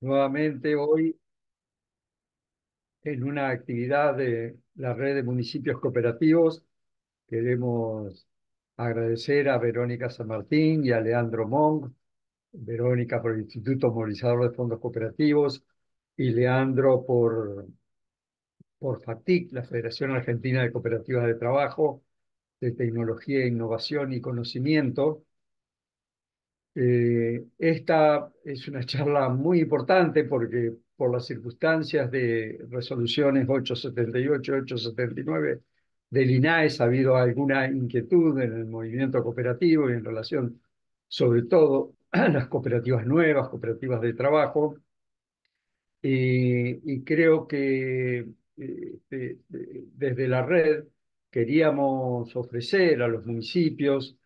nuevamente hoy en una actividad de la red de municipios cooperativos. Queremos agradecer a Verónica San Martín y a Leandro Monk, Verónica por el Instituto Movilizador de Fondos Cooperativos y Leandro por, por FATIC, la Federación Argentina de Cooperativas de Trabajo, de Tecnología, Innovación y Conocimiento, eh, esta es una charla muy importante porque por las circunstancias de resoluciones 878, 879 del INAES ha habido alguna inquietud en el movimiento cooperativo y en relación sobre todo a las cooperativas nuevas, cooperativas de trabajo. y creo que eh, este, desde la red queríamos ofrecer a los municipios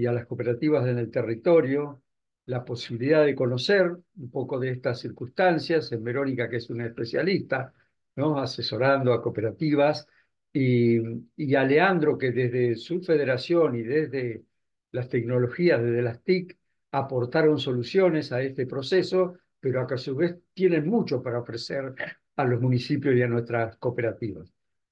y a las cooperativas en el territorio la posibilidad de conocer un poco de estas circunstancias, en Verónica que es una especialista, ¿no? asesorando a cooperativas, y, a Leandro que desde su federación y desde las tecnologías, desde las TIC, aportaron soluciones a este proceso, pero que a su vez tienen mucho para ofrecer a los municipios y a nuestras cooperativas.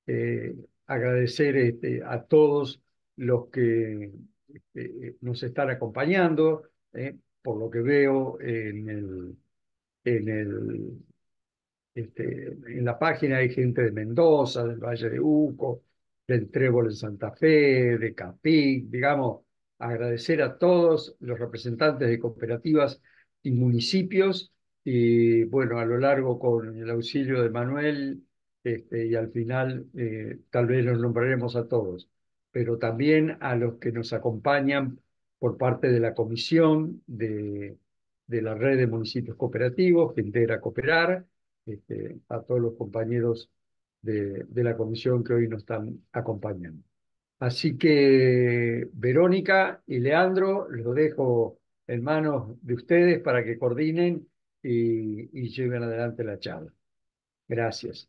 Eh, agradecer este, a todos los que este, eh, nos están acompañando, eh, por lo que veo en, el, en, el, este, en la página hay gente de Mendoza, del Valle de Uco, del Trébol en Santa Fe, de Capic, digamos, agradecer a todos los representantes de cooperativas y municipios y bueno, a lo largo con el auxilio de Manuel este, y al final eh, tal vez los nombraremos a todos pero también a los que nos acompañan por parte de la comisión de, la red de municipios cooperativos que integra Cooperar, este, a todos los compañeros de, la comisión que hoy nos están acompañando. Así que Verónica y Leandro, los dejo en manos de ustedes para que coordinen y, y lleven adelante la charla. Gracias.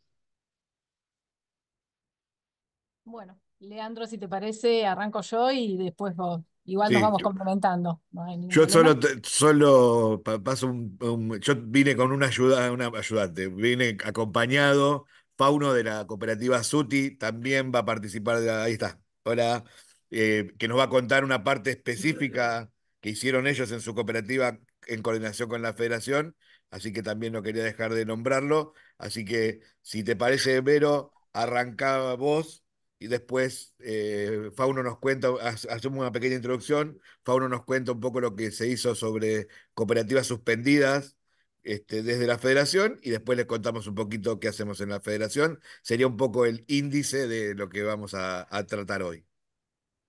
Bueno, Leandro, si te parece, arranco yo y después vos. Igual nos vamos complementando. yo solo, solo paso un, Yo vine con una, ayuda, una ayudante, vine acompañado. Fauno de la cooperativa SUTI también va a participar. ahí está. Hola. Eh, que nos va a contar una parte específica que hicieron ellos en su cooperativa en coordinación con la federación, así que también no quería dejar de nombrarlo. Así que, si te parece, Vero, arrancaba vos y después eh, Fauno nos cuenta, hacemos una pequeña introducción, Fauno nos cuenta un poco lo que se hizo sobre cooperativas suspendidas este, desde la federación y después les contamos un poquito qué hacemos en la federación. Sería un poco el índice de lo que vamos a, tratar hoy.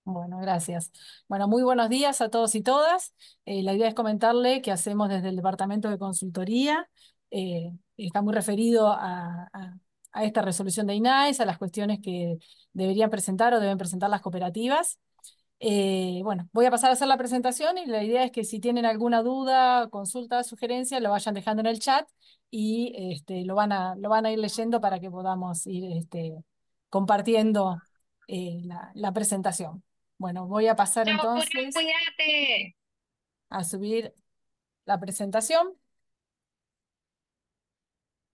Bueno, gracias. Bueno, muy buenos días a todos y todas. Eh, la idea es comentarle qué hacemos desde el Departamento de Consultoría. Eh, está muy referido a a esta resolución de INAES, a las cuestiones que deberían presentar o deben presentar las cooperativas. Eh, bueno, voy a pasar a hacer la presentación y la idea es que si tienen alguna duda, consulta, sugerencia, lo vayan dejando en el chat y este, lo, van a, lo van a ir leyendo para que podamos ir este, compartiendo eh, la, presentación. Bueno, voy a pasar entonces a subir la presentación.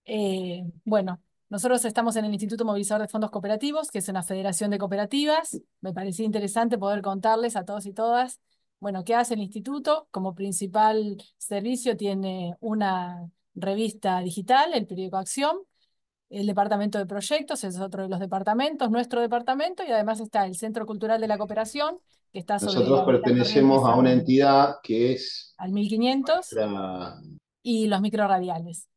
Eh, bueno, nosotros estamos en el Instituto Movilizador de Fondos Cooperativos, que es una federación de cooperativas. Me parecía interesante poder contarles a todos y todas, bueno, qué hace el instituto. Como principal servicio tiene una revista digital, el periódico Acción, el departamento de proyectos, es otro de los departamentos, nuestro departamento, y además está el Centro Cultural de la Cooperación, que está Nosotros pertenecemos a una entidad que es... Al 1500 y los microradiales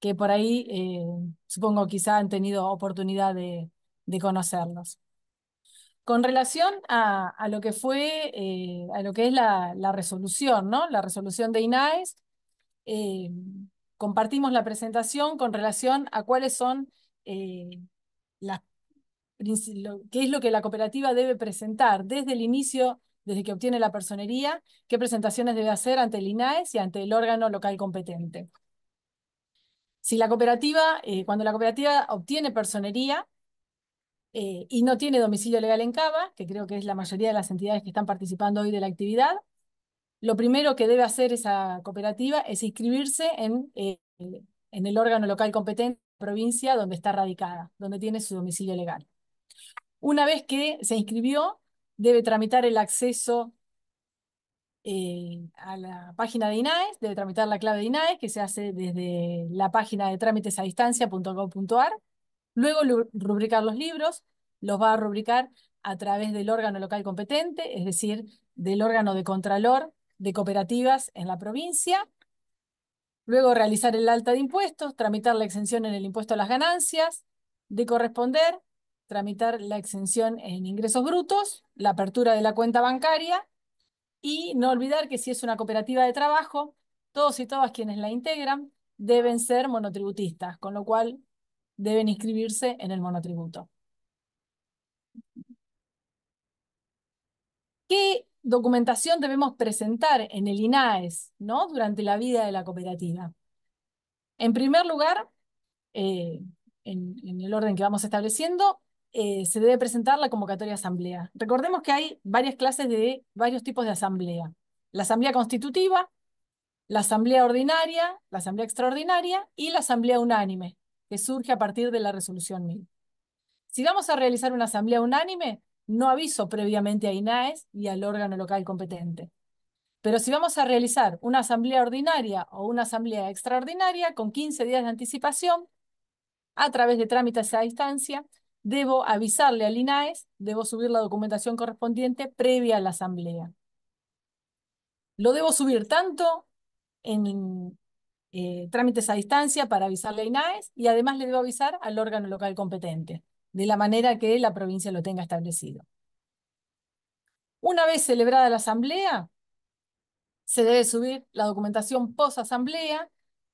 que por ahí eh, supongo quizá han tenido oportunidad de, conocerlos. Con relación a, lo que fue, eh, a lo que es la, resolución, La resolución de INAES, eh, compartimos la presentación con relación a cuáles son las qué es lo que la cooperativa debe presentar desde el inicio, desde que obtiene la personería, qué presentaciones debe hacer ante el INAES y ante el órgano local competente. Si la cooperativa, eh, cuando la cooperativa obtiene personería eh, y no tiene domicilio legal en Cava, que creo que es la mayoría de las entidades que están participando hoy de la actividad, lo primero que debe hacer esa cooperativa es inscribirse en, eh, en el órgano local competente de la provincia donde está radicada, donde tiene su domicilio legal. Una vez que se inscribió, debe tramitar el acceso eh, a la página de INAES, debe tramitar la clave de INAES, que se hace desde la página de trámites a trámitesadistancia.gov.ar. Luego rubricar los libros, los va a rubricar a través del órgano local competente, es decir, del órgano de contralor de cooperativas en la provincia. Luego realizar el alta de impuestos, tramitar la exención en el impuesto a las ganancias, de corresponder, tramitar la exención en ingresos brutos, la apertura de la cuenta bancaria y no olvidar que si es una cooperativa de trabajo, todos y todas quienes la integran deben ser monotributistas, con lo cual deben inscribirse en el monotributo. ¿Qué documentación debemos presentar en el INAES ¿no? durante la vida de la cooperativa? En primer lugar, eh, en el orden que vamos estableciendo, eh, se debe presentar la convocatoria de asamblea. Recordemos que hay varias clases de varios tipos de asamblea. La asamblea constitutiva, la asamblea ordinaria, la asamblea extraordinaria y la asamblea unánime, que surge a partir de la resolución 1000. Si vamos a realizar una asamblea unánime, no aviso previamente a INAES y al órgano local competente. Pero si vamos a realizar una asamblea ordinaria o una asamblea extraordinaria con 15 días de anticipación, a través de trámites a distancia, debo avisarle al INAES, debo subir la documentación correspondiente previa a la asamblea. Lo debo subir tanto en eh, trámites a distancia para avisarle al INAES y además le debo avisar al órgano local competente, de la manera que la provincia lo tenga establecido. Una vez celebrada la asamblea, se debe subir la documentación post-asamblea,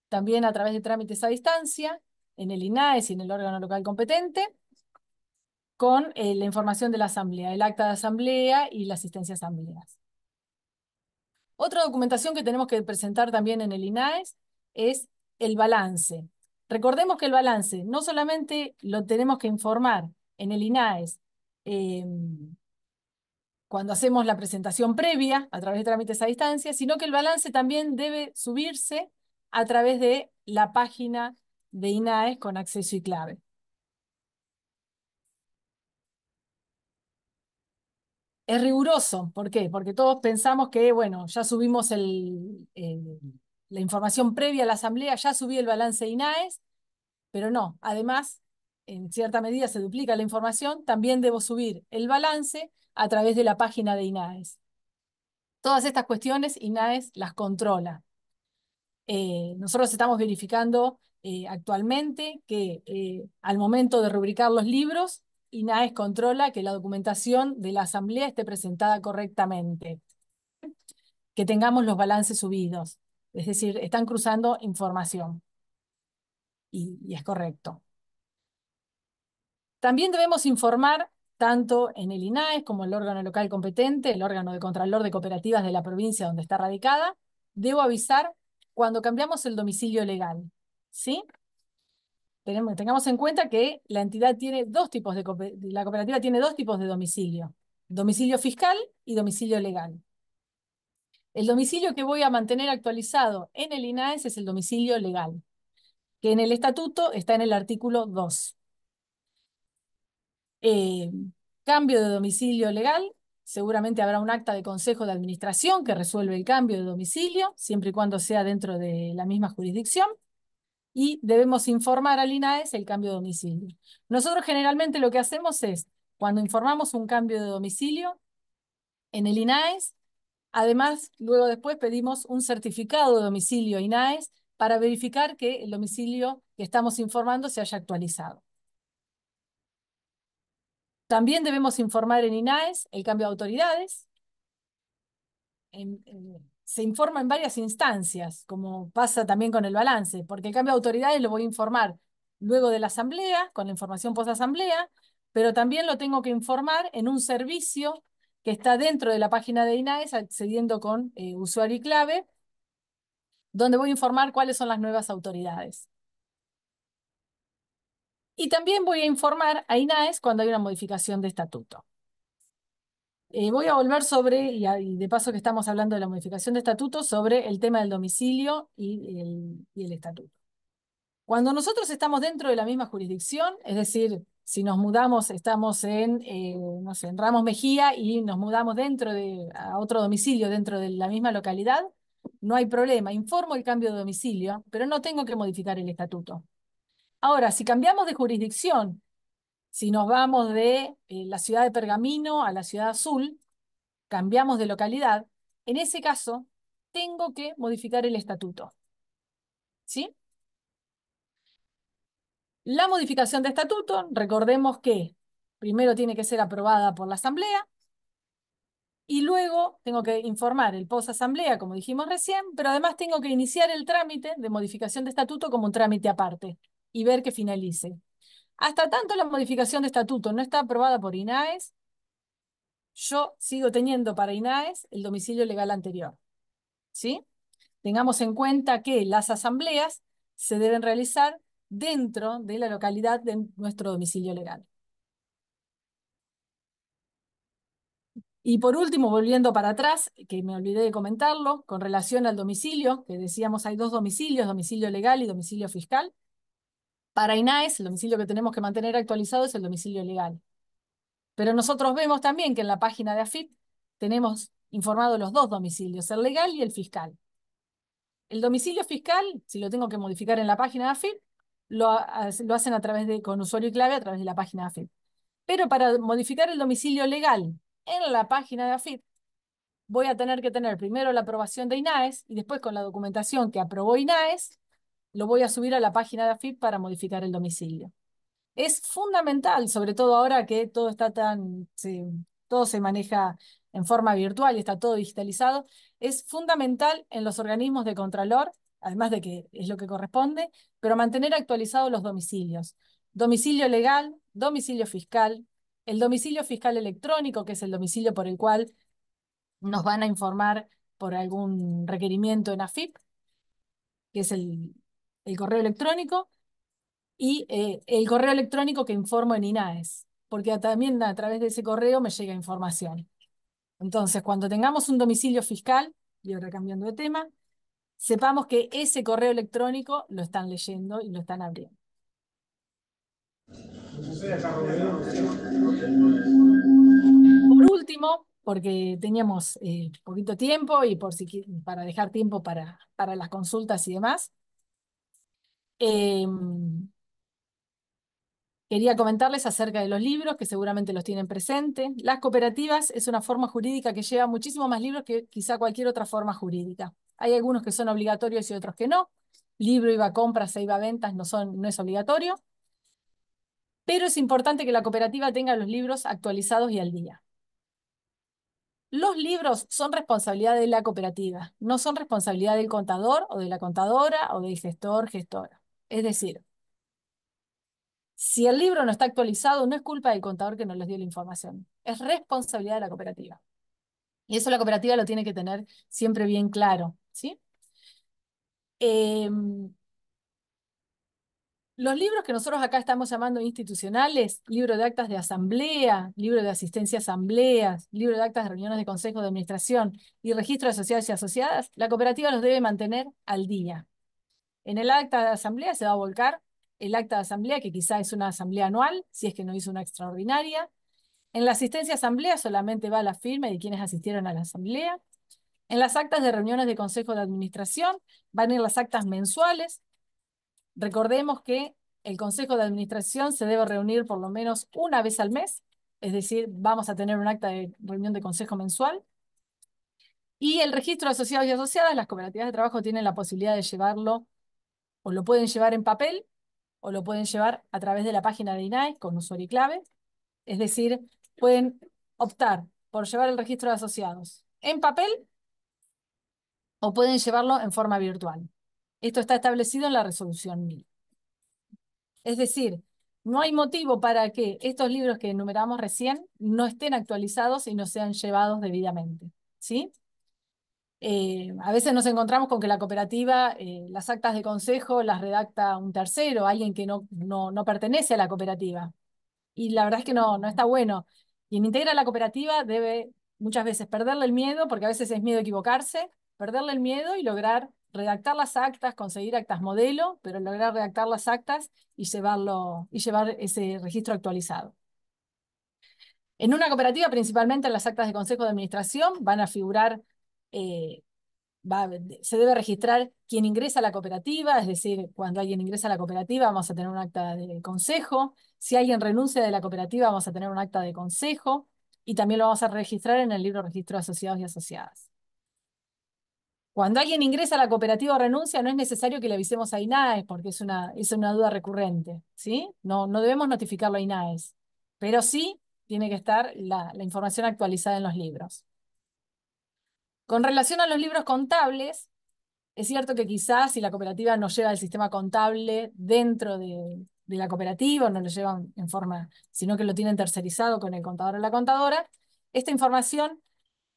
también a través de trámites a distancia, en el INAES y en el órgano local competente, con eh, la información de la asamblea, el acta de asamblea y la asistencia a asambleas. Otra documentación que tenemos que presentar también en el INAES es el balance. Recordemos que el balance no solamente lo tenemos que informar en el INAES em, cuando hacemos la presentación previa a través de trámites a distancia, sino que el balance también debe subirse a través de la página de INAES con acceso y clave. es riguroso. ¿Por qué? Porque todos pensamos que, bueno, ya subimos el, la información previa a la asamblea, ya subí el balance de INAES, pero no, además, en cierta medida se duplica la información, también debo subir el balance a través de la página de INAES. Todas estas cuestiones INAES las controla. Eh, nosotros estamos verificando eh, actualmente que eh, al momento de rubricar los libros, INAES controla que la documentación de la asamblea esté presentada correctamente, que tengamos los balances subidos, es decir, están cruzando información y, es correcto. También debemos informar tanto en el INAES como el órgano local competente, el órgano de Contralor de Cooperativas de la provincia donde está radicada, debo avisar cuando cambiamos el domicilio legal. ¿Sí? tengamos en cuenta que la entidad tiene dos tipos de, la cooperativa tiene dos tipos de domicilio, domicilio fiscal y domicilio legal. El domicilio que voy a mantener actualizado en el INAES es el domicilio legal, que en el estatuto está en el artículo 2. Eh, cambio de domicilio legal, seguramente habrá un acta de consejo de administración que resuelve el cambio de domicilio, siempre y cuando sea dentro de la misma jurisdicción y debemos informar al INAES el cambio de domicilio. Nosotros generalmente lo que hacemos es, cuando informamos un cambio de domicilio en el INAES, además, luego después pedimos un certificado de domicilio INAES para verificar que el domicilio que estamos informando se haya actualizado. También debemos informar en INAES el cambio de autoridades, se informa en varias instancias, como pasa también con el balance, porque el cambio de autoridades lo voy a informar luego de la asamblea, con la información post-asamblea, pero también lo tengo que informar en un servicio que está dentro de la página de INAES, accediendo con eh, usuario y clave, donde voy a informar cuáles son las nuevas autoridades. Y también voy a informar a INAES cuando hay una modificación de estatuto. Eh, voy a volver sobre, y, de paso que estamos hablando de la modificación de estatuto, sobre el tema del domicilio y el, estatuto. Cuando nosotros estamos dentro de la misma jurisdicción, es decir, si nos mudamos, estamos en, eh, en Ramos Mejía y nos mudamos dentro de, a otro domicilio dentro de la misma localidad, no hay problema, informo el cambio de domicilio, pero no tengo que modificar el estatuto. Ahora, si cambiamos de jurisdicción si nos vamos de eh, la ciudad de Pergamino a la ciudad azul, cambiamos de localidad, en ese caso tengo que modificar el estatuto. ¿Sí? La modificación de estatuto, recordemos que primero tiene que ser aprobada por la asamblea y luego tengo que informar el post asamblea, como dijimos recién, pero además tengo que iniciar el trámite de modificación de estatuto como un trámite aparte y ver que finalice. Hasta tanto la modificación de estatuto no está aprobada por INAES, yo sigo teniendo para INAES el domicilio legal anterior. ¿Sí? Tengamos en cuenta que las asambleas se deben realizar dentro de la localidad de nuestro domicilio legal. Y por último, volviendo para atrás, que me olvidé de comentarlo, con relación al domicilio, que decíamos hay dos domicilios, domicilio legal y domicilio fiscal. Para INAES, el domicilio que tenemos que mantener actualizado es el domicilio legal. Pero nosotros vemos también que en la página de AFIP tenemos informados los dos domicilios, el legal y el fiscal. El domicilio fiscal, si lo tengo que modificar en la página de AFIP, lo, hacen a través de, con usuario y clave a través de la página de AFIP. Pero para modificar el domicilio legal en la página de AFIP, voy a tener que tener primero la aprobación de INAES y después con la documentación que aprobó INAES, lo voy a subir a la página de AFIP para modificar el domicilio. Es fundamental, sobre todo ahora que todo está tan, todo se maneja en forma virtual y está todo digitalizado, es fundamental en los organismos de Contralor, además de que es lo que corresponde, pero mantener actualizados los domicilios. Domicilio legal, domicilio fiscal, el domicilio fiscal electrónico, que es el domicilio por el cual nos van a informar por algún requerimiento en AFIP, que es el, el correo electrónico y eh, el correo electrónico que informo en INAES, porque también a través de ese correo me llega información. Entonces, cuando tengamos un domicilio fiscal, y ahora cambiando de tema, sepamos que ese correo electrónico lo están leyendo y lo están abriendo. Por último, porque teníamos eh, poquito tiempo y por si, para dejar tiempo para, para las consultas y demás, Em, quería comentarles acerca de los libros, que seguramente los tienen presente. Las cooperativas es una forma jurídica que lleva muchísimo más libros que quizá cualquier otra forma jurídica. Hay algunos que son obligatorios y otros que no. Libro IVA compras iba IVA ventas no, son, no es obligatorio. Pero es importante que la cooperativa tenga los libros actualizados y al día. Los libros son responsabilidad de la cooperativa, no son responsabilidad del contador o de la contadora o del gestor, gestora. Es decir, si el libro no está actualizado, no es culpa del contador que no les dio la información, es responsabilidad de la cooperativa. Y eso la cooperativa lo tiene que tener siempre bien claro. ¿sí? Em, los libros que nosotros acá estamos llamando institucionales, libro de actas de asamblea, libro de asistencia a asambleas, libro de actas de reuniones de consejo de administración y registro de sociedades y asociadas, la cooperativa los debe mantener al día. En el acta de asamblea se va a volcar el acta de asamblea, que quizá es una asamblea anual, si es que no hizo una extraordinaria. En la asistencia a asamblea solamente va la firma de quienes asistieron a la asamblea. En las actas de reuniones de consejo de administración van a ir las actas mensuales. Recordemos que el consejo de administración se debe reunir por lo menos una vez al mes, es decir, vamos a tener un acta de reunión de consejo mensual. Y el registro de asociados y asociadas, las cooperativas de trabajo tienen la posibilidad de llevarlo o lo pueden llevar en papel o lo pueden llevar a través de la página de INAI con usuario y clave. Es decir, pueden optar por llevar el registro de asociados en papel o pueden llevarlo en forma virtual. Esto está establecido en la resolución 1000. Es decir, no hay motivo para que estos libros que enumeramos recién no estén actualizados y no sean llevados debidamente. ¿Sí? Eh, a veces nos encontramos con que la cooperativa, eh, las actas de consejo las redacta un tercero, alguien que no, pertenece a la cooperativa. Y la verdad es que no, no está bueno. Quien integra la cooperativa debe muchas veces perderle el miedo, porque a veces es miedo equivocarse, perderle el miedo y lograr redactar las actas, conseguir actas modelo, pero lograr redactar las actas y, llevarlo, y llevar ese registro actualizado. En una cooperativa, principalmente las actas de consejo de administración, van a figurar eh, se debe registrar quien ingresa a la cooperativa, es decir, cuando alguien ingresa a la cooperativa vamos a tener un acta de consejo, si alguien renuncia de la cooperativa vamos a tener un acta de consejo y también lo vamos a registrar en el libro registro de asociados y asociadas. Cuando alguien ingresa a la cooperativa o renuncia, no es necesario que le avisemos a INAES, porque es una, es una duda recurrente, ¿sí? No, no debemos notificarlo a INAES, pero sí tiene que estar la información actualizada en los libros. Con relación a los libros contables, es cierto que quizás si la cooperativa no lleva el sistema contable dentro de, la cooperativa, no lo llevan en forma, sino que lo tienen tercerizado con el contador o la contadora, esta información,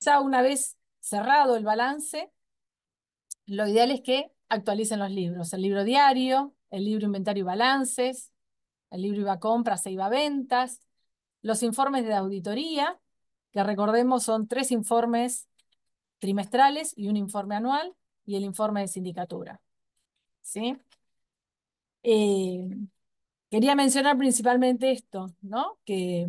ya una vez cerrado el balance, lo ideal es que actualicen los libros, el libro diario, el libro inventario y balances, el libro iba compras e iba ventas, los informes de auditoría, que recordemos son tres informes trimestrales y un informe anual y el informe de sindicatura. Eh, quería mencionar principalmente esto, ¿no? Que,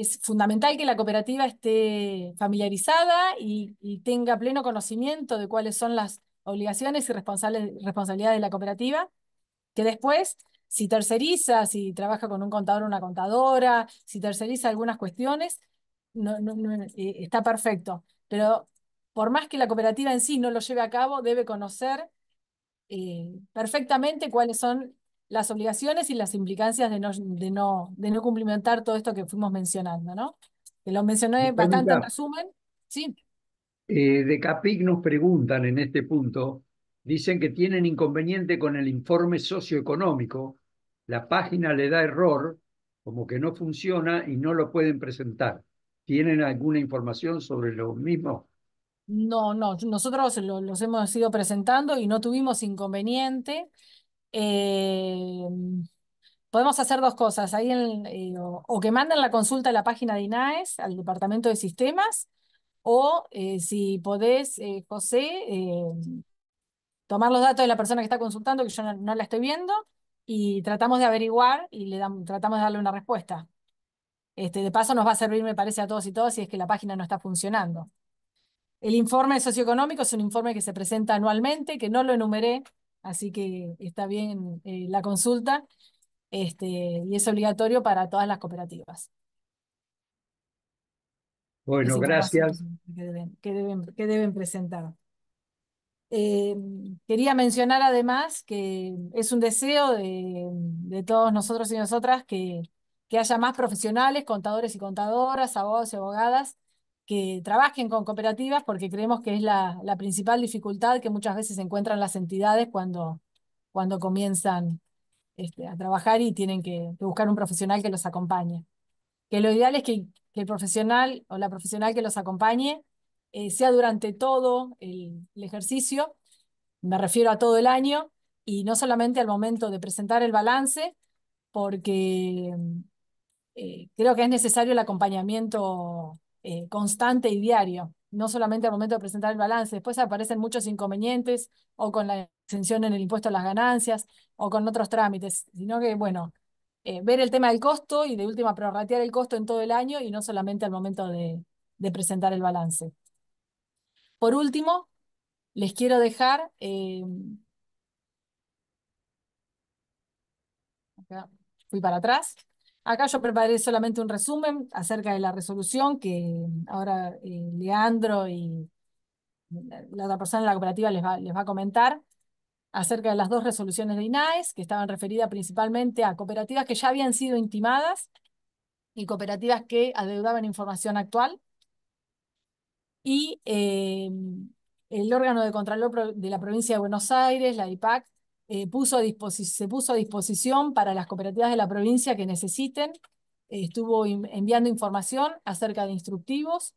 es fundamental que la cooperativa esté familiarizada y, tenga pleno conocimiento de cuáles son las obligaciones y responsabilidades de la cooperativa, que después, si terceriza, si trabaja con un contador o una contadora, si terceriza algunas cuestiones, no, eh, está perfecto. Pero por más que la cooperativa en sí no lo lleve a cabo, debe conocer eh, perfectamente cuáles son las obligaciones y las implicancias de no, de no, cumplimentar todo esto que fuimos mencionando, ¿no? Que lo mencioné bastante en resumen, sí. Eh, de CAPIC nos preguntan en este punto, dicen que tienen inconveniente con el informe socioeconómico, la página le da error, como que no funciona y no lo pueden presentar. ¿Tienen alguna información sobre lo mismo? No, no, nosotros los hemos ido presentando y no tuvimos inconveniente. Eh, podemos hacer dos cosas, ahí eh, o, que manden la consulta a la página de INAES, al Departamento de Sistemas, o eh, si podés, José, tomar los datos de la persona que está consultando, que yo no, la estoy viendo, y tratamos de averiguar y le tratamos de darle una respuesta. Este, de paso nos va a servir, me parece, a todos y todas si es que la página no está funcionando. El informe socioeconómico es un informe que se presenta anualmente, que no lo enumeré, así que está bien eh, la consulta, este, y es obligatorio para todas las cooperativas. Bueno, gracias. Que deben, presentar. Eh, quería mencionar además que es un deseo de, de todos nosotros y nosotras que que haya más profesionales, contadores y contadoras, abogados y abogadas que trabajen con cooperativas porque creemos que es la, principal dificultad que muchas veces encuentran las entidades cuando, cuando comienzan este, a trabajar y tienen que, buscar un profesional que los acompañe. Que lo ideal es que, el profesional o la profesional que los acompañe eh, sea durante todo el ejercicio, me refiero a todo el año, y no solamente al momento de presentar el balance, porque eh, creo que es necesario el acompañamiento eh, constante y diario, no solamente al momento de presentar el balance. Después aparecen muchos inconvenientes o con la exención en el impuesto a las ganancias o con otros trámites, sino que, bueno, eh, ver el tema del costo y de última prorratear el costo en todo el año y no solamente al momento de, presentar el balance. Por último, les quiero dejar... fui para atrás. Acá yo preparé solamente un resumen acerca de la resolución que ahora eh, Leandro y la otra persona de la cooperativa les va, les va a comentar acerca de las dos resoluciones de INAES que estaban referidas principalmente a cooperativas que ya habían sido intimadas y cooperativas que adeudaban información actual. Y eh, el órgano de control de la provincia de Buenos Aires, la IPAC, eh, puso a se puso a disposición para las cooperativas de la provincia que necesiten. estuvo enviando información acerca de instructivos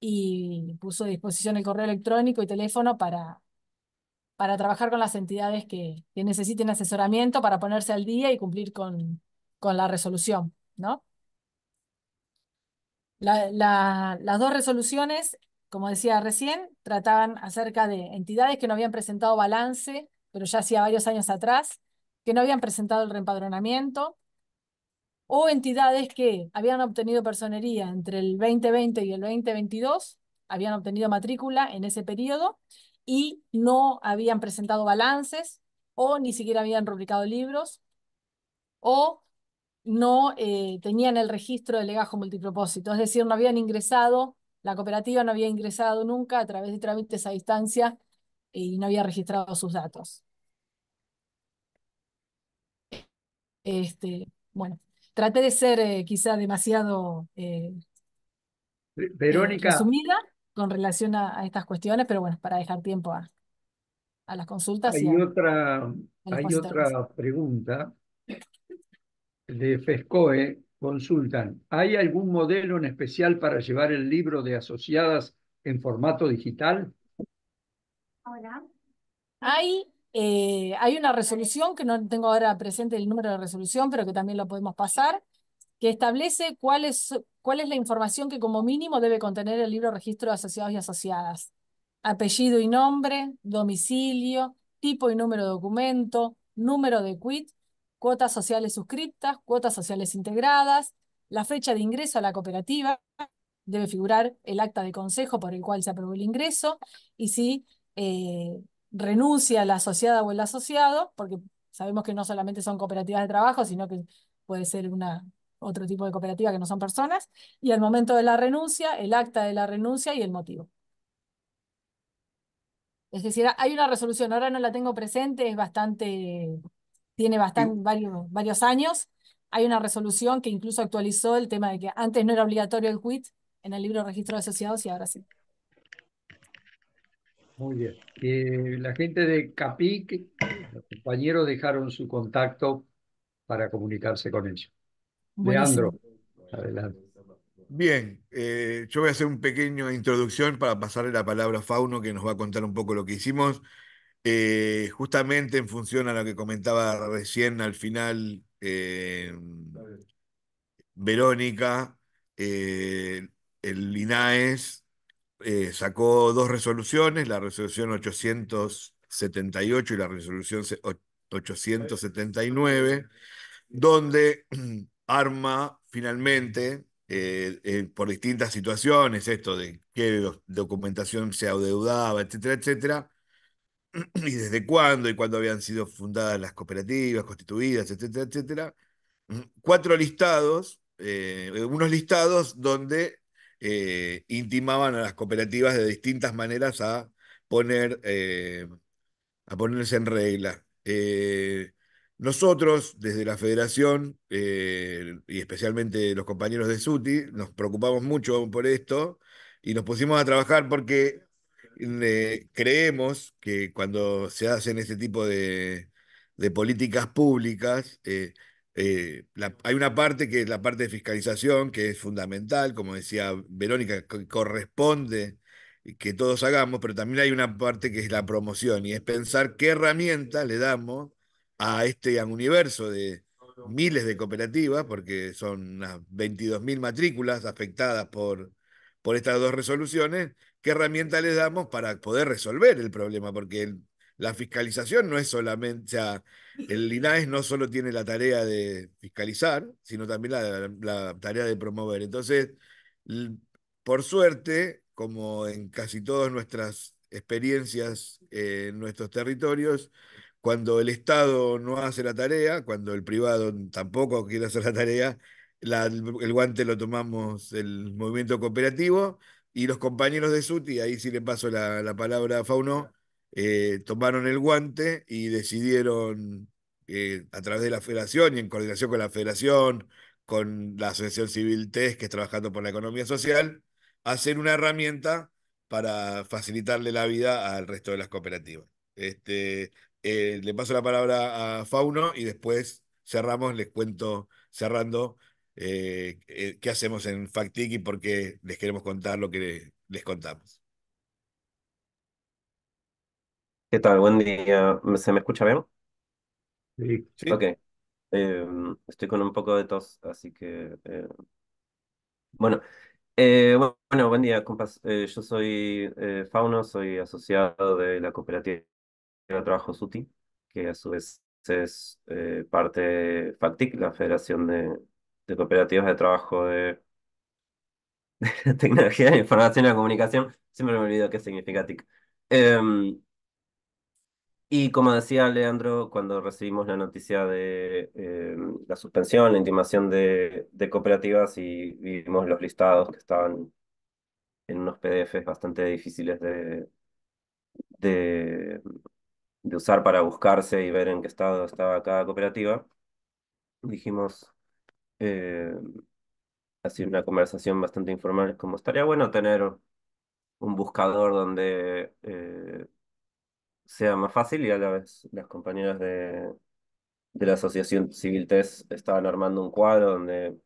y puso a disposición el correo electrónico y teléfono para, para trabajar con las entidades que, necesiten asesoramiento para ponerse al día y cumplir con, con la resolución. ¿no? las dos resoluciones, como decía recién, trataban acerca de entidades que no habían presentado balance pero ya hacía varios años atrás, que no habían presentado el reempadronamiento, o entidades que habían obtenido personería entre el 2020 y el 2022, habían obtenido matrícula en ese periodo y no habían presentado balances o ni siquiera habían rubricado libros o no eh, tenían el registro de legajo multipropósito, es decir, no habían ingresado, la cooperativa no había ingresado nunca a través de trámites a distancia y no había registrado sus datos. Este, bueno, traté de ser eh, quizá demasiado eh, eh, Verónica. resumida con relación a, estas cuestiones, pero bueno, para dejar tiempo a, las consultas. Hay, otra, hay otra pregunta de FESCOE, consultan, ¿hay algún modelo en especial para llevar el libro de asociadas en formato digital? Hola. Hay eh, hay una resolución que no tengo ahora presente el número de resolución, pero que también lo podemos pasar, que establece cuál es, cuál es la información que como mínimo debe contener el libro registro de asociados y asociadas. Apellido y nombre, domicilio, tipo y número de documento, número de quit, cuotas sociales suscriptas, cuotas sociales integradas, la fecha de ingreso a la cooperativa, debe figurar el acta de consejo por el cual se aprobó el ingreso, y si eh, renuncia la asociada o el asociado, porque sabemos que no solamente son cooperativas de trabajo, sino que puede ser una, otro tipo de cooperativa que no son personas, y al momento de la renuncia, el acta de la renuncia y el motivo. Es decir, hay una resolución, ahora no la tengo presente, es bastante, tiene bastante, varios, varios años. Hay una resolución que incluso actualizó el tema de que antes no era obligatorio el quit en el libro de registro de asociados y ahora sí. Muy bien. Eh, la gente de CAPIC, los compañeros dejaron su contacto para comunicarse con ellos. Leandro, adelante. Bien, eh, yo voy a hacer una pequeña introducción para pasarle la palabra a Fauno, que nos va a contar un poco lo que hicimos. Eh, justamente en función a lo que comentaba recién al final Verónica, el INAES eh, sacó dos resoluciones, la resolución 878 y la resolución 879, donde arma finalmente, eh, eh, por distintas situaciones, esto de qué documentación se adeudaba, etcétera, etcétera, y desde cuándo y cuándo habían sido fundadas las cooperativas, constituidas, etcétera, etcétera, cuatro listados, unos listados donde eh, intimaban a las cooperativas de distintas maneras a, poner, eh, a ponerse en regla. Eh, nosotros, desde la federación, y especialmente los compañeros de SUTI, nos preocupamos mucho por esto y nos pusimos a trabajar porque creemos que cuando se hacen este tipo de, políticas públicas, eh, hay una parte que es la parte de fiscalización, que es fundamental, como decía Verónica, que corresponde eh, que todos hagamos, pero también hay una parte que es la promoción, y es pensar qué herramienta le damos a este universo de miles de cooperativas, porque son unas 22.000 matrículas afectadas por, por estas dos resoluciones, qué herramienta le damos para poder resolver el problema, porque la fiscalización no es solamente, el INAES no solo tiene la tarea de fiscalizar, sino también la, tarea de promover. Entonces, por suerte, como en casi todas nuestras experiencias eh, en nuestros territorios, cuando el Estado no hace la tarea, cuando el privado tampoco quiere hacer la tarea, el guante lo tomamos el movimiento cooperativo y los compañeros de SUTI, ahí sí le paso la, la palabra a Fauno, eh, tomaron el guante y decidieron, eh, a través de la federación y en coordinación con la federación, con la Asociación Civil TES, que es trabajando por la economía social, hacer una herramienta para facilitarle la vida al resto de las cooperativas. Este, eh, le paso la palabra a Fauno y después cerramos, les cuento cerrando qué hacemos en Factic y por qué les queremos contar lo que les contamos. ¿Qué tal? Buen día. ¿Se me escucha bien? Sí. Sí, Ok. Em, estoy con un poco de tos, así que... Eh, bueno. Eh, bueno, buen día, compas. Eh, yo soy Fauno, soy asociado de la cooperativa de trabajo SUTI, que a su vez es parte de FACTIC, la Federación de, Cooperativas de Trabajo de Tecnología de Información y Comunicación. Siempre me olvido qué significa TIC. Em, y como decía Leandro, cuando recibimos la noticia de eh, la suspensión, la intimación de, cooperativas y vimos los listados que estaban en unos PDFs bastante difíciles de, de, usar para buscarse y ver en qué estado estaba cada cooperativa, dijimos, eh, así una conversación bastante informal, como estaría bueno tener un buscador donde... Eh, sea más fácil y a la vez las compañeras de, la Asociación Civil Test estaban armando un cuadro donde,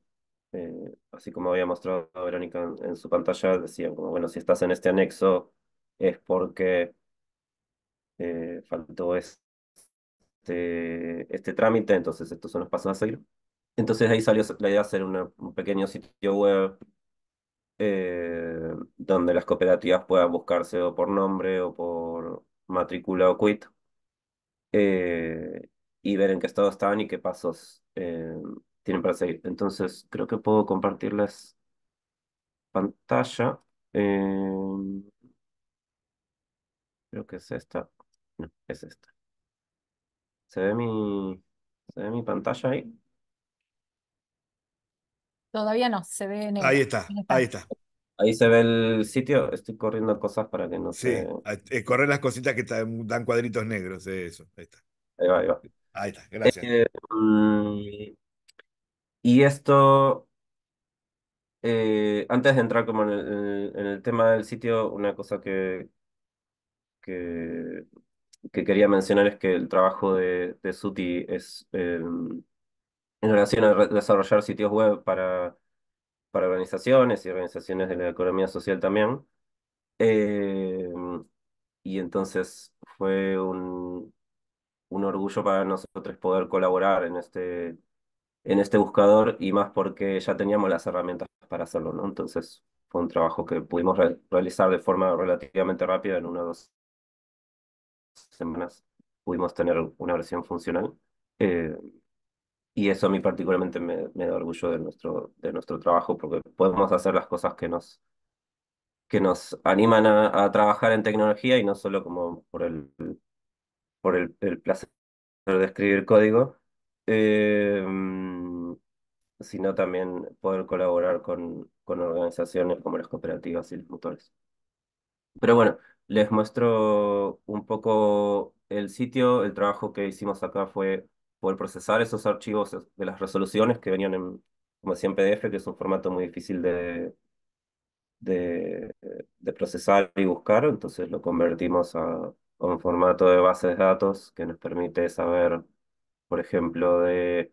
eh, así como había mostrado Verónica en, su pantalla, decían como, bueno, si estás en este anexo es porque eh, faltó este, este trámite, entonces estos son los pasos a seguir. Entonces ahí salió la idea de hacer un pequeño sitio web eh, donde las cooperativas puedan buscarse o por nombre o por matrícula o quit, eh, y ver en qué estado estaban y qué pasos eh, tienen para seguir. Entonces, creo que puedo compartirles pantalla. Eh, creo que es esta. No, es esta. ¿Se ve mi, ¿se ve mi pantalla ahí? Todavía no, se ve en el... Ahí está, ahí está. Ahí se ve el sitio. Estoy corriendo cosas para que no se. Sí, ah, eh, correr las cositas que dan cuadritos negros. Eh, eso, ahí está. Ahí va, ahí va. Ahí está, gracias. Eh, mm, y esto. antes de entrar como en el, tema del sitio, una cosa que, que, quería mencionar es que el trabajo de, Suti es em, en relación a desarrollar sitios web para para organizaciones y organizaciones de la economía social también. Em, y entonces fue un, un orgullo para nosotros poder colaborar en este, en este buscador y más porque ya teníamos las herramientas para hacerlo, ¿no? Entonces fue un trabajo que pudimos realizar de forma relativamente rápida, en una o dos semanas pudimos tener una versión funcional. Eh, y eso a mí particularmente me, da orgullo de nuestro, de nuestro trabajo, porque podemos hacer las cosas que nos, que nos animan a, trabajar en tecnología y no solo como por el, por el, placer de escribir código, eh, mm, sino también poder colaborar con, con organizaciones como las cooperativas y los motores. Pero bueno, les muestro un poco el sitio, el trabajo que hicimos acá fue poder procesar esos archivos de las resoluciones que venían en, como decía, en PDF, que es un formato muy difícil de, procesar y buscar, entonces lo convertimos a, un formato de bases de datos que nos permite saber, por ejemplo, de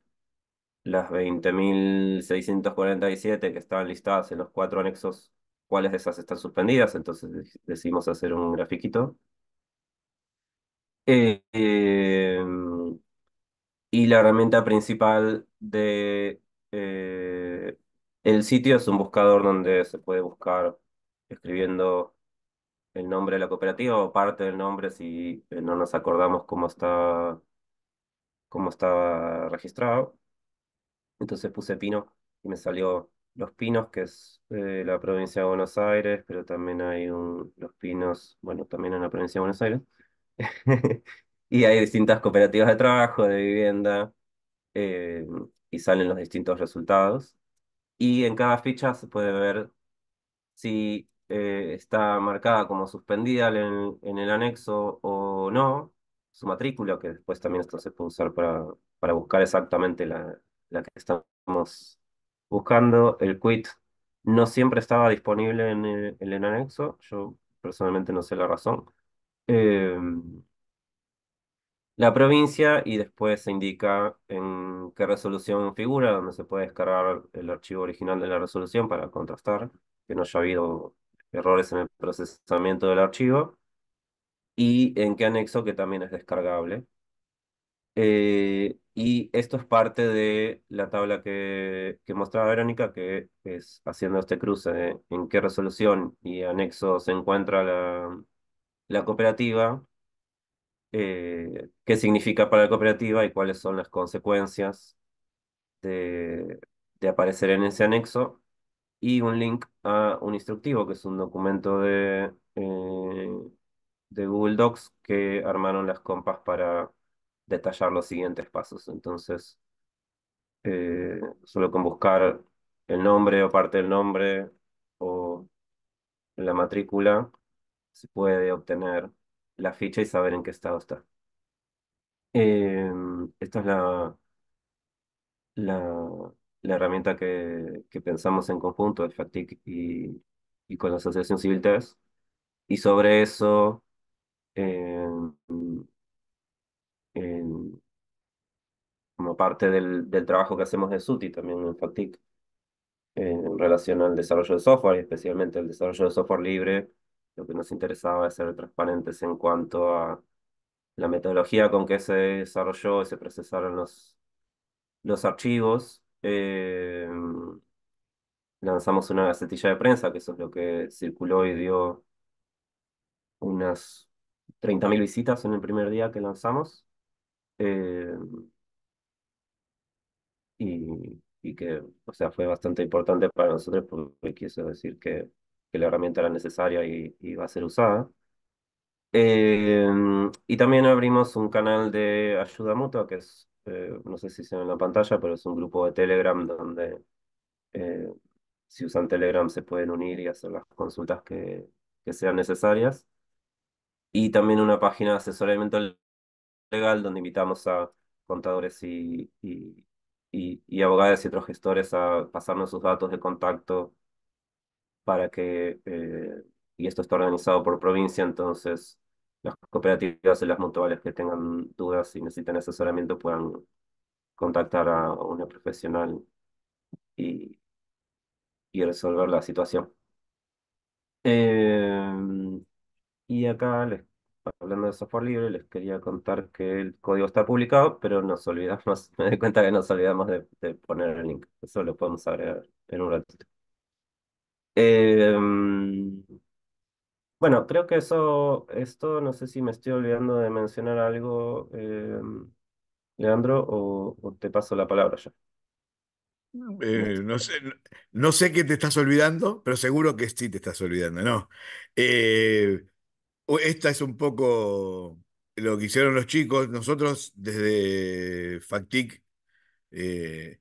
las 20.647 que estaban listadas en los cuatro anexos, cuáles de esas están suspendidas, entonces decidimos hacer un grafiquito. Eh, em, y la herramienta principal de eh, el sitio es un buscador donde se puede buscar escribiendo el nombre de la cooperativa o parte del nombre si eh, no nos acordamos cómo está cómo estaba registrado. Entonces puse Pino y me salió Los Pinos, que es eh, la provincia de Buenos Aires, pero también hay un Los Pinos, bueno, también en la provincia de Buenos Aires. Y hay distintas cooperativas de trabajo, de vivienda, eh, y salen los distintos resultados. Y en cada ficha se puede ver si eh, está marcada como suspendida en el, anexo o no, su matrícula, que después también esto se puede usar para, para buscar exactamente la, la que estamos buscando. El quit no siempre estaba disponible en el, en anexo, yo personalmente no sé la razón. Em, la provincia y después se indica en qué resolución figura, donde se puede descargar el archivo original de la resolución para contrastar que no haya habido errores en el procesamiento del archivo y en qué anexo que también es descargable. Eh, y esto es parte de la tabla que, mostraba Verónica, que es haciendo este cruce de en qué resolución y anexo se encuentra la, la cooperativa eh, qué significa para la cooperativa y cuáles son las consecuencias de, aparecer en ese anexo y un link a un instructivo, que es un documento de, eh, de Google Docs que armaron las compas para detallar los siguientes pasos. Entonces, eh, solo con buscar el nombre o parte del nombre o la matrícula, se puede obtener la ficha y saber en qué estado está. Em, esta es la, la, la herramienta que, que, pensamos en conjunto, el FATIC y, y, con la Asociación Civil e Y sobre eso, em, em, como parte del, del, trabajo que hacemos de SUTI también en FATIC, en relación al desarrollo de software y especialmente el desarrollo de software libre lo que nos interesaba es ser transparentes en cuanto a la metodología con que se desarrolló y se procesaron los, los archivos. Em, lanzamos una gacetilla de prensa, que eso es lo que circuló y dio unas 30.000 visitas en el primer día que lanzamos. Em, y, y, que, o sea, fue bastante importante para nosotros porque quiso decir que la herramienta era necesaria y, iba va a ser usada. Em, y también abrimos un canal de ayuda mutua, que es, eh, no sé si se ve en la pantalla, pero es un grupo de Telegram donde eh, si usan Telegram se pueden unir y hacer las consultas que, que sean necesarias. Y también una página de asesoramiento legal donde invitamos a contadores y, y, y, y abogados y otros gestores a pasarnos sus datos de contacto para que, eh, y esto está organizado por provincia, entonces las cooperativas y las mutuales que tengan dudas y necesiten asesoramiento puedan contactar a una profesional y, y resolver la situación. Em, y acá, les, hablando de software libre, les quería contar que el código está publicado, pero nos olvidamos, me di cuenta que nos olvidamos de, de poner el link. Eso lo podemos agregar en un ratito. Em, bueno, creo que eso, esto, no sé si me estoy olvidando de mencionar algo, em, Leandro, o, te paso la palabra ya. no eh, sé, no, sé qué te estás olvidando, pero seguro que sí te estás olvidando, ¿no? Eh, esta es un poco lo que hicieron los chicos. Nosotros desde Factic eh,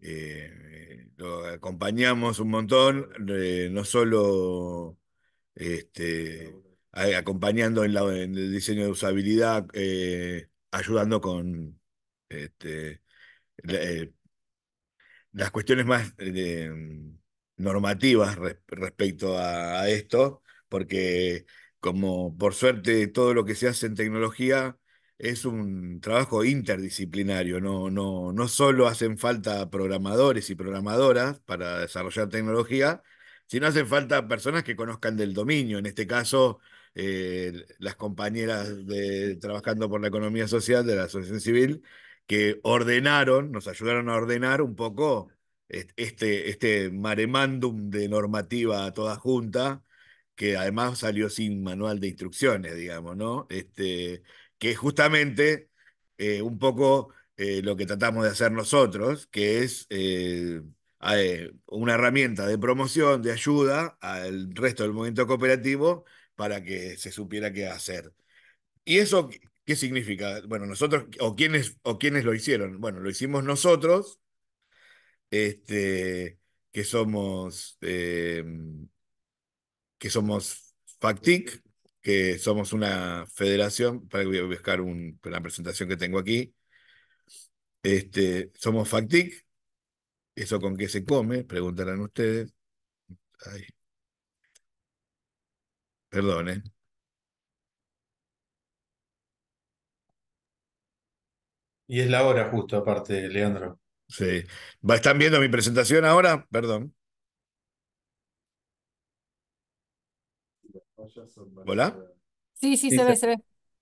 eh, lo acompañamos un montón, eh, no solo este, acompañando en, el diseño de usabilidad, eh, ayudando con este, las cuestiones más normativas respecto a, esto, porque como por suerte todo lo que se hace en tecnología es un trabajo interdisciplinario, no, no, no solo hacen falta programadores y programadoras para desarrollar tecnología, sino hacen falta personas que conozcan del dominio. En este caso, eh, las compañeras de Trabajando por la Economía Social de la Asociación Civil, que ordenaron, nos ayudaron a ordenar un poco este, este maremándum de normativa toda junta, que además salió sin manual de instrucciones, digamos, ¿no? Este, que es justamente eh, un poco eh, lo que tratamos de hacer nosotros, que es eh, una herramienta de promoción, de ayuda al resto del movimiento cooperativo para que se supiera qué hacer. ¿Y eso qué significa? Bueno, nosotros, o quienes o lo hicieron. Bueno, lo hicimos nosotros, este, que somos, que somos FACTIC, que somos una federación, para voy a buscar un, una presentación que tengo aquí. Este, somos FACTIC, eso con qué se come, preguntarán ustedes. Ay. Perdón, ¿eh? Y es la hora justo aparte, Leandro. Sí. ¿Están viendo mi presentación ahora? Perdón. ¿Hola? Sí, sí, se, ve, se ve.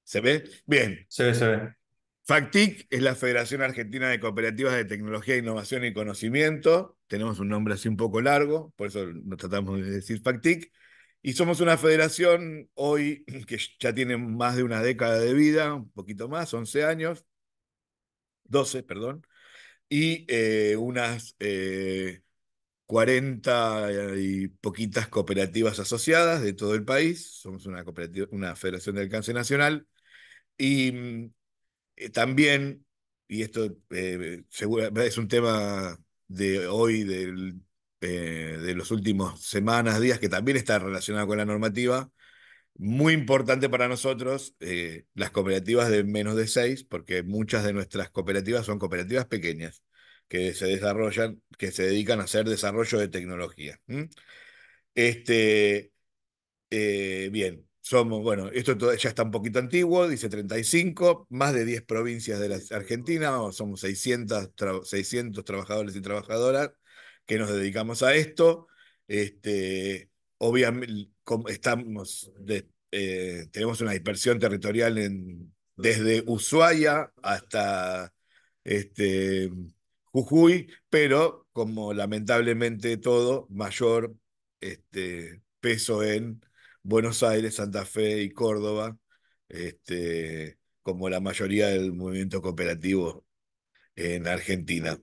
¿Se ve? Bien. Se ve, se ve. FACTIC es la Federación Argentina de Cooperativas de Tecnología, Innovación y Conocimiento. Tenemos un nombre así un poco largo, por eso nos tratamos de decir FACTIC. Y somos una federación hoy que ya tiene más de una década de vida, un poquito más, 11 años, 12, perdón, y eh, unas eh, 40 eh, y poquitas cooperativas asociadas de todo el país. Somos una, cooperativa, una federación de alcance nacional. Y mm, eh, también, y esto eh, es un tema de hoy, de los últimos semanas, días, que también está relacionado con la normativa, muy importante para nosotros, las cooperativas de menos de seis, porque muchas de nuestras cooperativas son cooperativas pequeñas que se desarrollan, que se dedican a hacer desarrollo de tecnología. Este, eh, bien, somos, bueno, esto ya está un poquito antiguo, dice 35, más de 10 provincias de la Argentina, somos 600, trabajadores y trabajadoras que nos dedicamos a esto. Este, obviamente, estamos eh, tenemos una dispersión territorial desde Ushuaia hasta este, Jujuy, pero como lamentablemente todo, mayor este, peso en Buenos Aires, Santa Fe y Córdoba, este, como la mayoría del movimiento cooperativo en Argentina.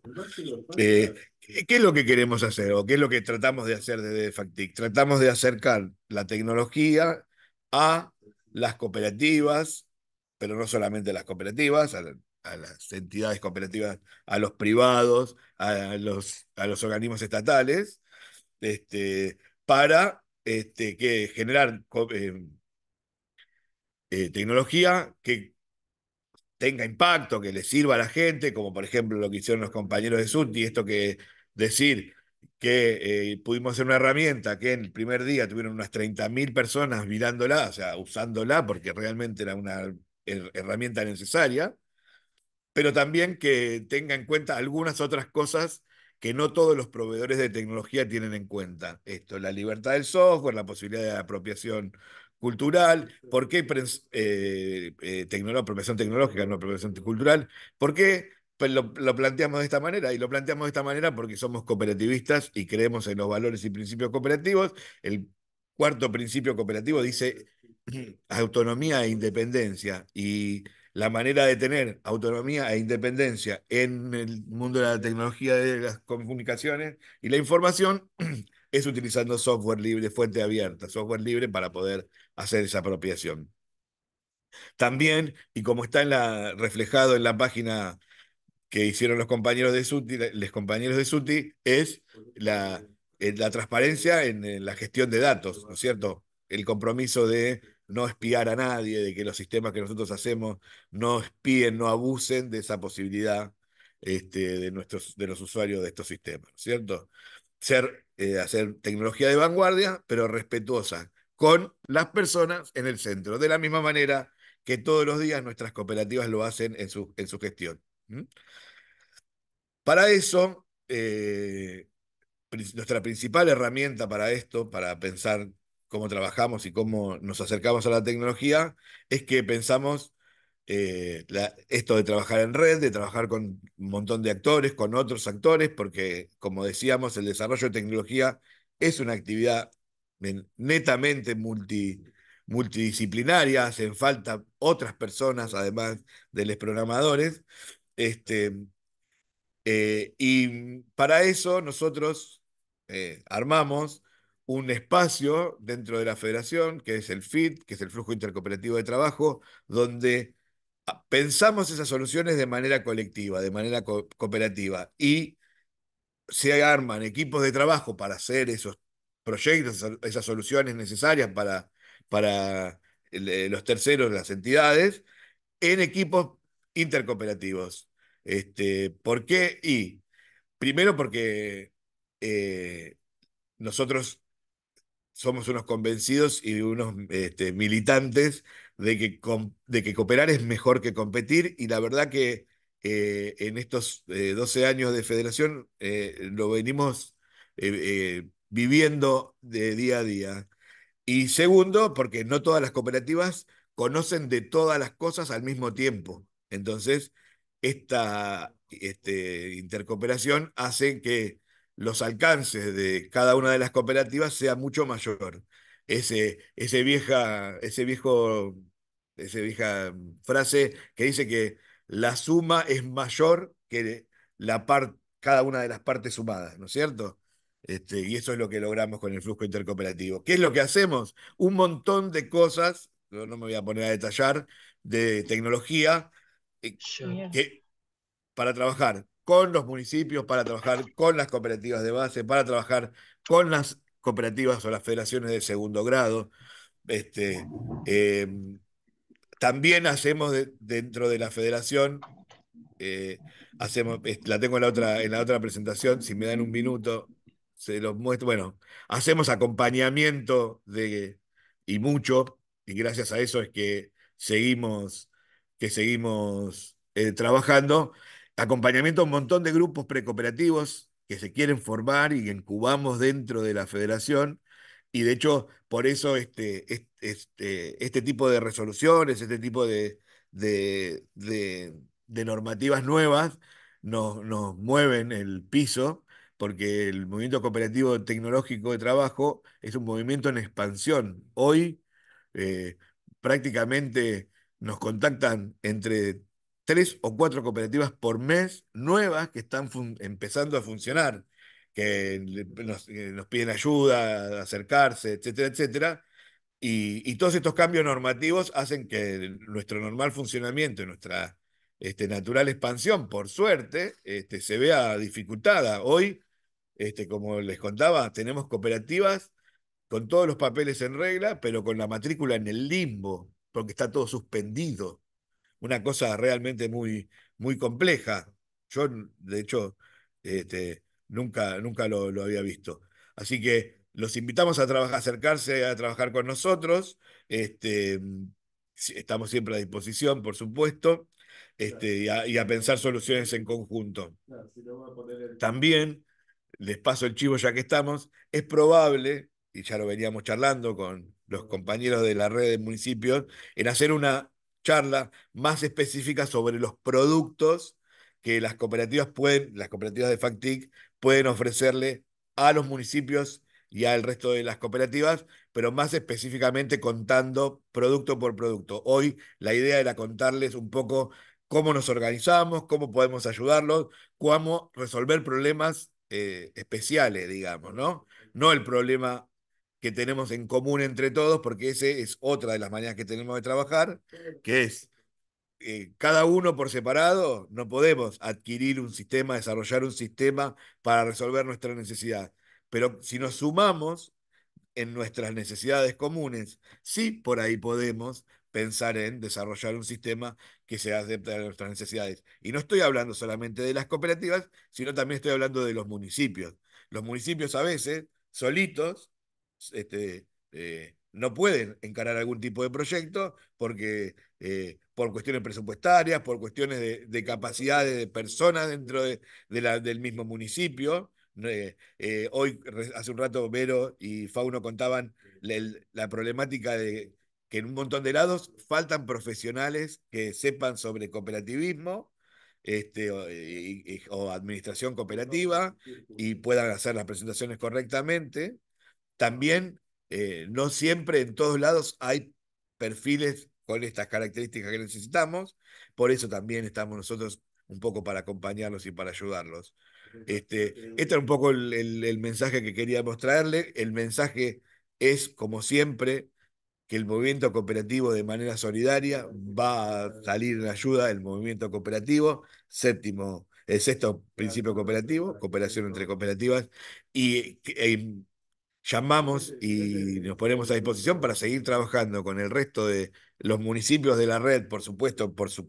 Eh, ¿Qué es lo que queremos hacer o qué es lo que tratamos de hacer desde Factic? Tratamos de acercar la tecnología a las cooperativas, pero no solamente a las cooperativas, a las entidades cooperativas, a los privados, a los, a los organismos estatales, este, para este, que generar eh, eh, tecnología que tenga impacto, que le sirva a la gente, como por ejemplo lo que hicieron los compañeros de SUTI, esto que decir que eh, pudimos hacer una herramienta que en el primer día tuvieron unas 30.000 personas mirándola, o sea, usándola, porque realmente era una herramienta necesaria, pero también que tenga en cuenta algunas otras cosas que no todos los proveedores de tecnología tienen en cuenta. Esto, la libertad del software, la posibilidad de apropiación cultural, por qué eh, eh apropiación tecnológica, no apropiación cultural, por qué lo, lo, planteamos de esta manera, y lo planteamos de esta manera porque somos cooperativistas y creemos en los valores y principios cooperativos. El cuarto principio cooperativo dice autonomía e independencia, y la manera de tener autonomía e independencia en el mundo de la tecnología de las comunicaciones y la información es utilizando software libre, fuente abierta, software libre para poder hacer esa apropiación. También, y como está reflejado en la página que hicieron los compañeros de SUTI, los compañeros de SUTI, es la, eh, la transparencia en, en la gestión de datos, ¿no es cierto? El compromiso de no espiar a nadie, de que los sistemas que nosotros hacemos no espíen, no abusen de esa posibilidad este, de, nuestros, de los usuarios de estos sistemas, ¿cierto? Ser, eh, hacer tecnología de vanguardia, pero respetuosa con las personas en el centro, de la misma manera que todos los días nuestras cooperativas lo hacen en su, en su gestión. Para eso, eh, nuestra principal herramienta para esto, para pensar cómo trabajamos y cómo nos acercamos a la tecnología, es que pensamos eh, esto de trabajar en red, de trabajar con un montón de actores, con otros actores, porque como decíamos, el desarrollo de tecnología es una actividad netamente multidisciplinaria, hacen falta otras personas además de los programadores. Este, eh, y para eso nosotros eh, armamos un espacio dentro de la federación, que es el FIT, que es el Flujo Intercooperativo de Trabajo, donde ah, pensamos esas soluciones de manera colectiva, de manera cooperativa, y se arman equipos de trabajo para hacer esos proyectos, esas soluciones necesarias para, para eh, los terceros, las entidades, en equipos intercooperativos. Este, ¿Por qué? Y primero porque eh, nosotros somos unos convencidos y unos este, militantes de que, de que cooperar es mejor que competir y la verdad que eh, en estos 12 eh, años de federación eh, lo venimos viviendo de día a día. Y segundo, porque no todas las cooperativas conocen de todas las cosas al mismo tiempo. Entonces, esta este, intercooperación hace que los alcances de cada una de las cooperativas sea mucho mayor. Ese, ese, vieja, ese viejo, esa vieja frase que dice que la suma es mayor que la cada una de las partes sumadas, ¿no es cierto? Este, y eso es lo que logramos con el flujo intercooperativo. ¿Qué es lo que hacemos? Un montón de cosas, no me voy a poner a detallar, de tecnología, eh, para trabajar con los municipios, para trabajar con las cooperativas de base, para trabajar con las cooperativas o las federaciones de segundo grado. Este, em, también hacemos dentro de la federación, eh, hacemos, la tengo en la, otra, en la otra presentación, si me dan un minuto, se los muestro. Bueno, hacemos acompañamiento de, y mucho, y gracias a eso es que seguimos, que seguimos eh, trabajando acompañamiento a un montón de grupos precooperativos que se quieren formar y que incubamos dentro de la federación. Y de hecho, por eso este, este, este tipo de resoluciones, este tipo de, normativas nuevas nos, nos mueven el piso, porque el movimiento cooperativo tecnológico de trabajo es un movimiento en expansión. Hoy eh, prácticamente nos contactan entre tres o cuatro cooperativas por mes nuevas que están empezando a funcionar, que nos, piden ayuda, acercarse, etcétera, etcétera. Y, todos estos cambios normativos hacen que nuestro normal funcionamiento y nuestra este, natural expansión, por suerte, este, se vea dificultada. Hoy, este, como les contaba, tenemos cooperativas con todos los papeles en regla, pero con la matrícula en el limbo, porque está todo suspendido una cosa realmente muy, muy compleja. Yo, de hecho, este, nunca, nunca lo, había visto. Así que los invitamos a acercarse a trabajar con nosotros. Este, estamos siempre a disposición, por supuesto, este, y, a, y, a, pensar soluciones en conjunto. También les paso el chivo ya que estamos, es probable, y ya lo veníamos charlando con los compañeros de la red de municipios, en hacer una charla más específica sobre los productos que las cooperativas pueden, las cooperativas de FACTIC pueden ofrecerle a los municipios y al resto de las cooperativas, pero más específicamente contando producto por producto. Hoy la idea era contarles un poco cómo nos organizamos, cómo podemos ayudarlos, cómo resolver problemas eh, especiales, digamos, ¿no? No el problema que tenemos en común entre todos, porque esa es otra de las maneras que tenemos de trabajar, que es eh, cada uno por separado, no podemos adquirir un sistema, desarrollar un sistema para resolver nuestra necesidad. Pero si nos sumamos en nuestras necesidades comunes, sí por ahí podemos pensar en desarrollar un sistema que se adapte a nuestras necesidades. Y no estoy hablando solamente de las cooperativas, sino también estoy hablando de los municipios. Los municipios a veces, solitos, este, eh, no pueden encarar algún tipo de proyecto porque eh, por cuestiones presupuestarias, por cuestiones de, capacidad capacidades de personas dentro de, del mismo municipio. Eh, hoy, hace un rato, Vero y Fauno contaban la, problemática de que en un montón de lados faltan profesionales que sepan sobre cooperativismo este, o administración cooperativa y puedan hacer las presentaciones correctamente también eh, no siempre en todos lados hay perfiles con estas características que necesitamos, por eso también estamos nosotros un poco para acompañarlos y para ayudarlos. Este, este un poco el, mensaje que queríamos traerle. El mensaje es, como siempre, que el movimiento cooperativo de manera solidaria va a salir en ayuda del movimiento cooperativo, séptimo, el sexto principio cooperativo, cooperación entre cooperativas, y em, llamamos y nos ponemos a disposición para seguir trabajando con el resto de los municipios de la red, por supuesto, por su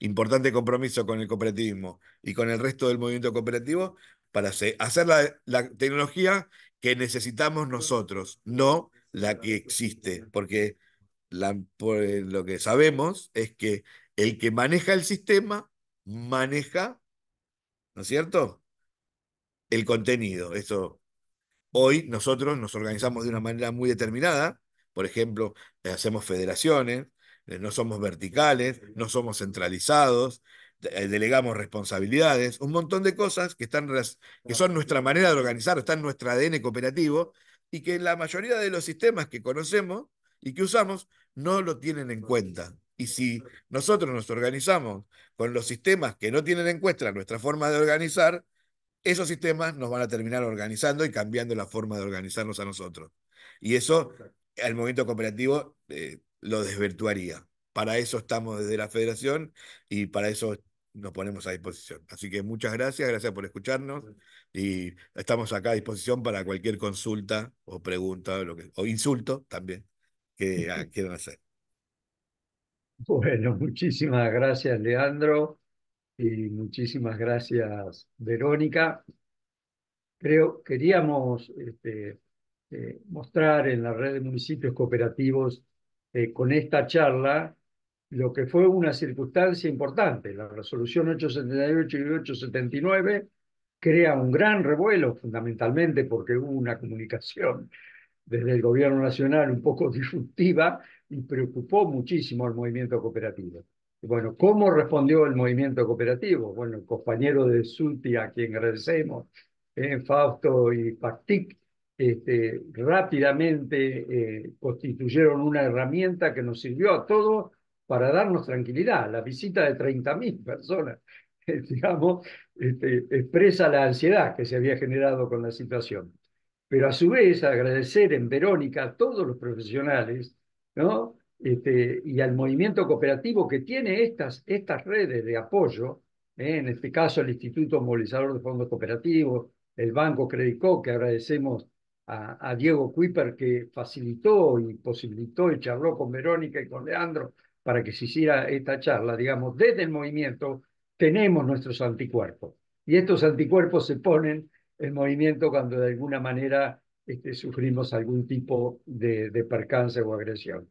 importante compromiso con el cooperativismo y con el resto del movimiento cooperativo, para hacer la, tecnología que necesitamos nosotros, no la que existe, porque pues, lo que sabemos es que el que maneja el sistema maneja, ¿no es cierto? El contenido, eso Hoy nosotros nos organizamos de una manera muy determinada, por ejemplo, eh, hacemos federaciones, eh, no somos verticales, no somos centralizados, eh, delegamos responsabilidades, un montón de cosas que, están, que son nuestra manera de organizar, están en nuestro ADN cooperativo y que la mayoría de los sistemas que conocemos y que usamos no lo tienen en cuenta. Y si nosotros nos organizamos con los sistemas que no tienen en cuenta nuestra forma de organizar, esos sistemas nos van a terminar organizando y cambiando la forma de organizarnos a nosotros. Y eso al movimiento cooperativo eh, lo desvirtuaría. Para eso estamos desde la federación y para eso nos ponemos a disposición. Así que muchas gracias, gracias por escucharnos y estamos acá a disposición para cualquier consulta o pregunta o insulto también que quieran hacer. Bueno, muchísimas gracias, Leandro. Y muchísimas gracias, Verónica. Creo, queríamos este, eh, mostrar en la red de municipios cooperativos eh, con esta charla lo que fue una circunstancia importante. La resolución 878 y 879 crea un gran revuelo, fundamentalmente porque hubo una comunicación desde el gobierno nacional un poco disruptiva y preocupó muchísimo al movimiento cooperativo. Bueno, ¿cómo respondió el movimiento cooperativo? Bueno, el compañero de Suti, a quien agradecemos, eh, Fausto y Pactic, este, rápidamente eh, constituyeron una herramienta que nos sirvió a todos para darnos tranquilidad. La visita de 30.000 personas, eh, digamos, este, expresa la ansiedad que se había generado con la situación. Pero a su vez, agradecer en Verónica a todos los profesionales, ¿no? Este, y al movimiento cooperativo que tiene estas, estas redes de apoyo, ¿eh? en este caso el Instituto Movilizador de Fondos Cooperativos, el Banco Credicó, que agradecemos a, Diego Kuiper que facilitó y posibilitó y charló con Verónica y con Leandro para que se hiciera esta charla, digamos, desde el movimiento tenemos nuestros anticuerpos. Y estos anticuerpos se ponen en movimiento cuando de alguna manera este, sufrimos algún tipo de percance o agresión.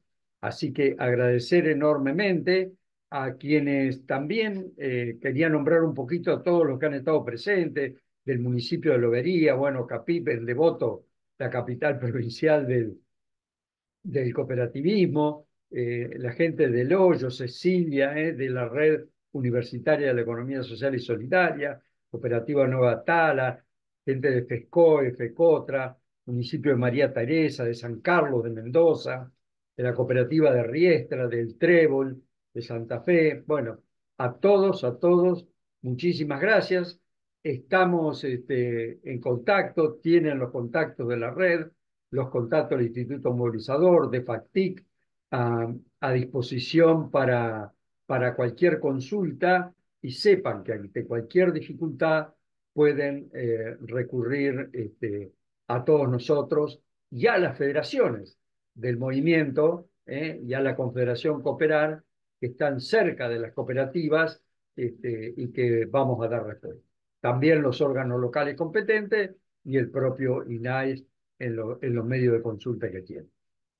Así que agradecer enormemente a quienes también eh, quería nombrar un poquito a todos los que han estado presentes del municipio de Lobería, bueno, Capipe, el Devoto, la capital provincial del, cooperativismo, eh, la gente del Hoyo, Cecilia, eh, de la Red Universitaria de la Economía Social y Solidaria, Cooperativa Nueva Tala, gente de FESCOE, FECOTRA, municipio de María Teresa, de San Carlos de Mendoza, de la cooperativa de Riestra, del Trébol, de Santa Fe. Bueno, a todos, a todos, muchísimas gracias. Estamos este, en contacto, tienen los contactos de la red, los contactos del Instituto Movilizador, de FACTIC, a, disposición para, para cualquier consulta y sepan que ante cualquier dificultad pueden eh, recurrir este, a todos nosotros y a las federaciones del movimiento ¿eh? y a la Confederación Cooperar, que están cerca de las cooperativas este, y que vamos a dar respuesta. También los órganos locales competentes y el propio INAIS en, los medios de consulta que tiene.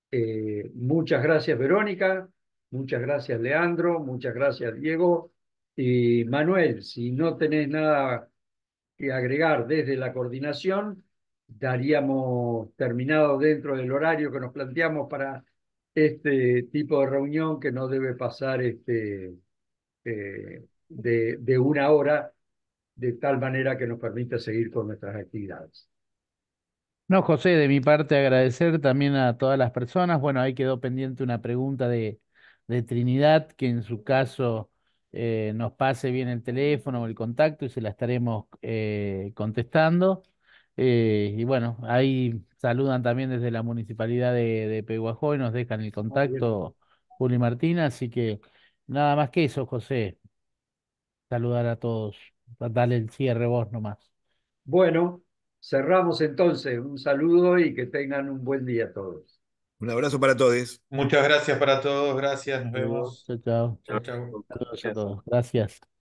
Eh, muchas gracias, Verónica. Muchas gracias, Leandro. Muchas gracias, Diego. Y Manuel, si no tenés nada que agregar desde la coordinación, daríamos terminado dentro del horario que nos planteamos para este tipo de reunión que no debe pasar este, eh, de, una hora, de tal manera que nos permita seguir con nuestras actividades. No, José, de mi parte agradecer también a todas las personas. Bueno, ahí quedó pendiente una pregunta de, Trinidad, que en su caso eh, nos pase bien el teléfono o el contacto y se la estaremos eh, contestando. Eh, y bueno, ahí saludan también desde la municipalidad de, de y nos dejan el contacto Juli Martínez así que nada más que eso, José. Saludar a todos, Dale el cierre vos nomás. Bueno, cerramos entonces. Un saludo y que tengan un buen día todos. Un abrazo para todos. Muchas gracias para todos, gracias, nos vemos. Chao, chao. todos, gracias.